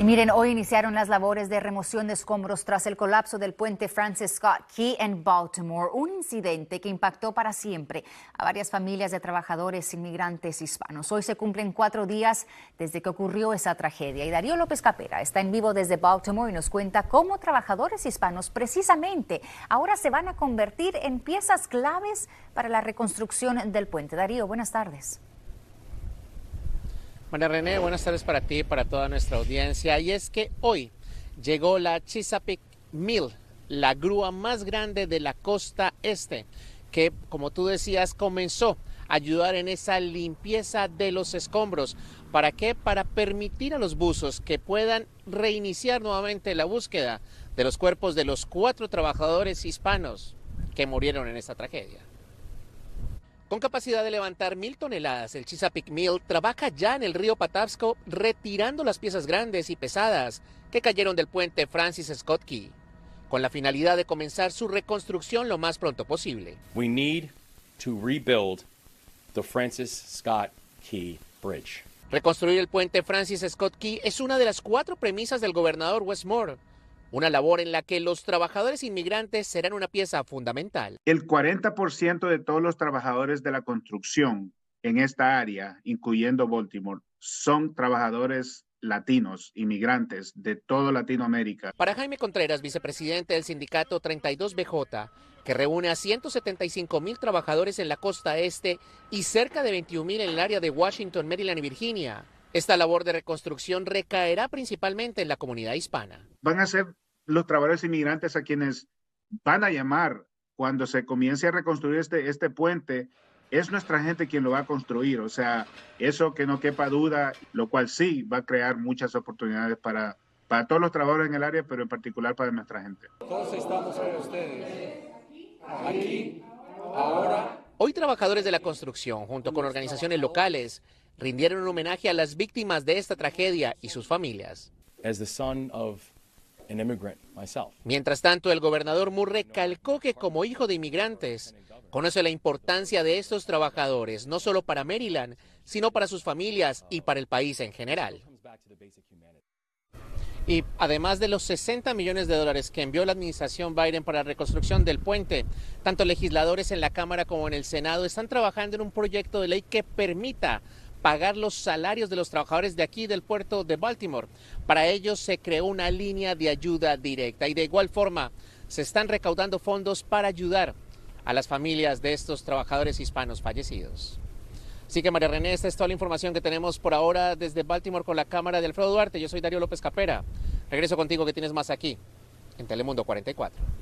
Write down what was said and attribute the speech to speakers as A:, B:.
A: Y miren, hoy iniciaron las labores de remoción de escombros tras el colapso del puente Francis Scott Key en Baltimore, un incidente que impactó para siempre a varias familias de trabajadores inmigrantes hispanos. Hoy se cumplen cuatro días desde que ocurrió esa tragedia y Darío López Capera está en vivo desde Baltimore y nos cuenta cómo trabajadores hispanos precisamente ahora se van a convertir en piezas claves para la reconstrucción del puente. Darío, buenas tardes.
B: María René, buenas tardes para ti y para toda nuestra audiencia. Y es que hoy llegó la Chesapeake Mill, la grúa más grande de la costa este, que como tú decías comenzó a ayudar en esa limpieza de los escombros. ¿Para qué? Para permitir a los buzos que puedan reiniciar nuevamente la búsqueda de los cuerpos de los cuatro trabajadores hispanos que murieron en esta tragedia. Con capacidad de levantar mil toneladas, el Chesapeake Mill trabaja ya en el río Patapsco retirando las piezas grandes y pesadas que cayeron del puente Francis Scott Key, con la finalidad de comenzar su reconstrucción lo más pronto posible.
A: We need to rebuild Francis Scott Key
B: Reconstruir el puente Francis Scott Key es una de las cuatro premisas del gobernador Westmore, una labor en la que los trabajadores inmigrantes serán una pieza fundamental.
C: El 40% de todos los trabajadores de la construcción en esta área, incluyendo Baltimore, son trabajadores latinos, inmigrantes de toda Latinoamérica.
B: Para Jaime Contreras, vicepresidente del sindicato 32BJ, que reúne a 175 mil trabajadores en la costa este y cerca de 21 mil en el área de Washington, Maryland y Virginia, esta labor de reconstrucción recaerá principalmente en la comunidad hispana.
C: Van a ser los trabajadores inmigrantes a quienes van a llamar cuando se comience a reconstruir este, este puente. Es nuestra gente quien lo va a construir, o sea, eso que no quepa duda, lo cual sí va a crear muchas oportunidades para, para todos los trabajadores en el área, pero en particular para nuestra gente.
B: Todos estamos con
C: ustedes, aquí,
B: ahora. Hoy trabajadores de la construcción, junto con organizaciones locales, rindieron un homenaje a las víctimas de esta tragedia y sus familias. Mientras tanto, el gobernador Moore recalcó que como hijo de inmigrantes, conoce la importancia de estos trabajadores, no solo para Maryland, sino para sus familias y para el país en general. Y además de los 60 millones de dólares que envió la administración Biden para la reconstrucción del puente, tanto legisladores en la Cámara como en el Senado están trabajando en un proyecto de ley que permita pagar los salarios de los trabajadores de aquí del puerto de Baltimore. Para ello se creó una línea de ayuda directa y de igual forma se están recaudando fondos para ayudar a las familias de estos trabajadores hispanos fallecidos. Así que María René, esta es toda la información que tenemos por ahora desde Baltimore con la cámara de Alfredo Duarte. Yo soy Darío López Capera. Regreso contigo que tienes más aquí en Telemundo 44.